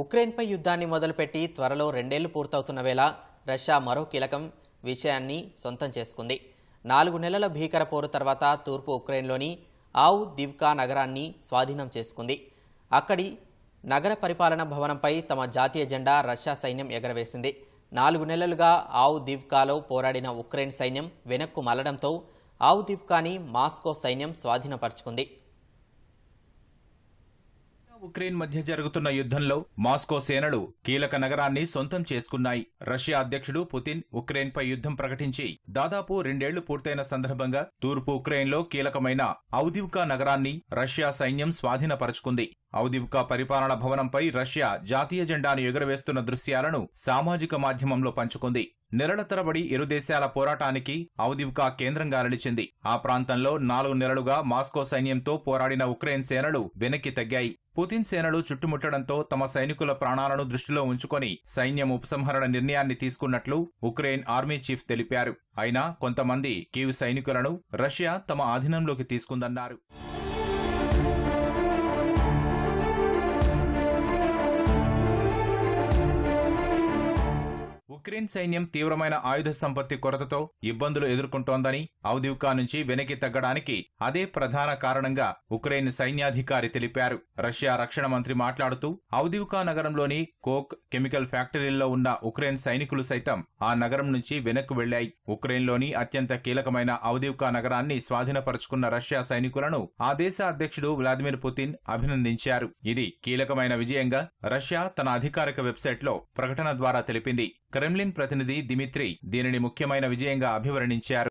ఉక్రెయిన్పై యుద్ధాన్ని మొదలుపెట్టి త్వరలో రెండేళ్లు పూర్తవుతున్న వేళ రష్యా మరో కీలకం విషయాన్ని సొంతం చేసుకుంది నాలుగు నెలల భీకర పోరు తర్వాత తూర్పు ఉక్రెయిన్లోని ఆవు దివ్కా నగరాన్ని స్వాధీనం చేసుకుంది అక్కడి నగర పరిపాలన భవనంపై తమ జాతీయ జెండా రష్యా సైన్యం ఎగరవేసింది నాలుగు నెలలుగా ఆవు దివ్కాలో పోరాడిన ఉక్రెయిన్ సైన్యం వెనక్కు మలడంతో ఆవు దివ్కాని మాస్కో సైన్యం స్వాధీనపరుచుకుంది ఉక్రెయిన్ మధ్య జరుగుతున్న యుద్ధంలో మాస్కో సేనలు కీలక నగరాన్ని సొంతం చేసుకున్నాయి రష్యా అధ్యక్షుడు పుతిన్ ఉక్రెయిన్ పై యుద్ధం ప్రకటించి దాదాపు రెండేళ్లు పూర్తయిన సందర్భంగా తూర్పు ఉక్రెయిన్లో కీలకమైన ఔదివ్కా నగరాన్ని రష్యా సైన్యం స్వాధీనపరుచుకుంది ఔదిబ్కా పరిపాలన భవనంపై రష్యా జాతీయ జెండాను ఎగురవేస్తున్న దృశ్యాలను సామాజిక మాధ్యమంలో పంచుకుంది నెలల తరబడి ఇరు దేశాల పోరాటానికి ఔదిబ్కా కేంద్రంగా నిలిచింది ఆ ప్రాంతంలో నాలుగు నెలలుగా మాస్కో సైన్యంతో పోరాడిన ఉక్రెయిన్ సేనలు వెనక్కి తగ్గాయి పుతిన్ సేనలు చుట్టుముట్టడంతో తమ సైనికుల ప్రాణాలను దృష్టిలో ఉంచుకొని సైన్యం ఉపసంహరణ నిర్ణయాన్ని తీసుకున్నట్లు ఉక్రెయిన్ ఆర్మీ చీఫ్ తెలిపారు అయినా కొంతమంది కీవ్ సైనికులను రష్యా తమ ఆధీనంలోకి తీసుకుందన్నారు ఉక్రెయిన్ సైన్యం తీవ్రమైన ఆయుధ సంపత్తి కొరతతో ఇబ్బందులు ఎదుర్కొంటోందని అవదివ్కా నుంచి వెనక్కి తగ్గడానికి అదే ప్రధాన కారణంగా ఉక్రెయిన్ సైన్యాధికారి తెలిపారు రష్యా రక్షణ మంత్రి మాట్లాడుతూ అవదివ్కా నగరంలోని కోక్ కెమికల్ ఫ్యాక్టరీల్లో ఉన్న ఉక్రెయిన్ సైనికులు సైతం ఆ నగరం నుంచి వెనక్కు వెళ్లాయి ఉక్రెయిన్లోని అత్యంత కీలకమైన అవదివ్కా నగరాన్ని స్వాధీనపరుచుకున్న రష్యా సైనికులను ఆ దేశ అధ్యక్షుడు వ్లాదిమిర్ పుతిన్ అభినందించారు ఇది కీలకమైన విజయంగా రష్యా తన అధికారిక వెబ్సైట్లో ప్రకటన ద్వారా తెలిపింది క్రెమ్లిన్ ప్రతినిధి దిమిత్రి దీనిని ముఖ్యమైన విజయంగా అభివర్ణించారు